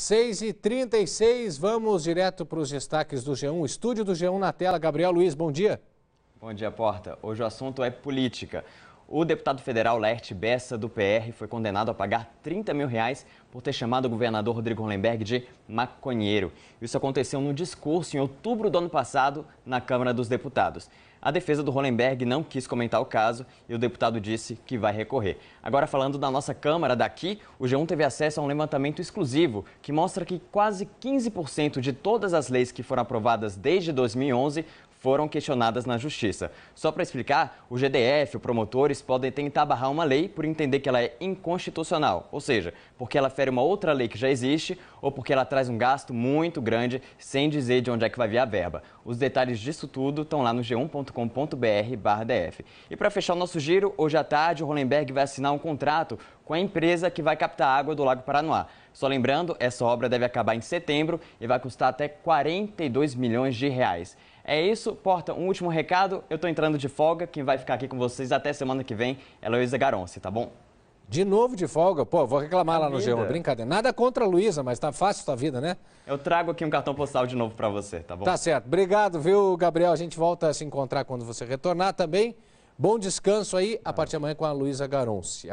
6h36, vamos direto para os destaques do G1. Estúdio do G1 na tela. Gabriel Luiz, bom dia. Bom dia, Porta. Hoje o assunto é política. O deputado federal Lerte Bessa, do PR, foi condenado a pagar 30 mil reais por ter chamado o governador Rodrigo Hollenberg de maconheiro. Isso aconteceu no discurso em outubro do ano passado na Câmara dos Deputados. A defesa do Hollenberg não quis comentar o caso e o deputado disse que vai recorrer. Agora, falando da nossa Câmara daqui, o G1 teve acesso a um levantamento exclusivo que mostra que quase 15% de todas as leis que foram aprovadas desde 2011 foram questionadas na Justiça. Só para explicar, o GDF, o promotores, podem tentar barrar uma lei por entender que ela é inconstitucional, ou seja, porque ela fere uma outra lei que já existe ou porque ela traz um gasto muito grande sem dizer de onde é que vai vir a verba. Os detalhes disso tudo estão lá no g1.com.br/df. E para fechar o nosso giro, hoje à tarde o Hollenberg vai assinar um contrato com a empresa que vai captar água do Lago Paranoá. Só lembrando, essa obra deve acabar em setembro e vai custar até 42 milhões de reais. É isso, Porta, um último recado. Eu tô entrando de folga, quem vai ficar aqui com vocês até semana que vem é Luísa Garonce, tá bom? De novo de folga? Pô, vou reclamar a lá no G1, brincadeira. Nada contra a Luísa, mas tá fácil sua vida, né? Eu trago aqui um cartão postal de novo para você, tá bom? Tá certo. Obrigado, viu, Gabriel? A gente volta a se encontrar quando você retornar também. Bom descanso aí, a partir de amanhã com a Luísa Garonce.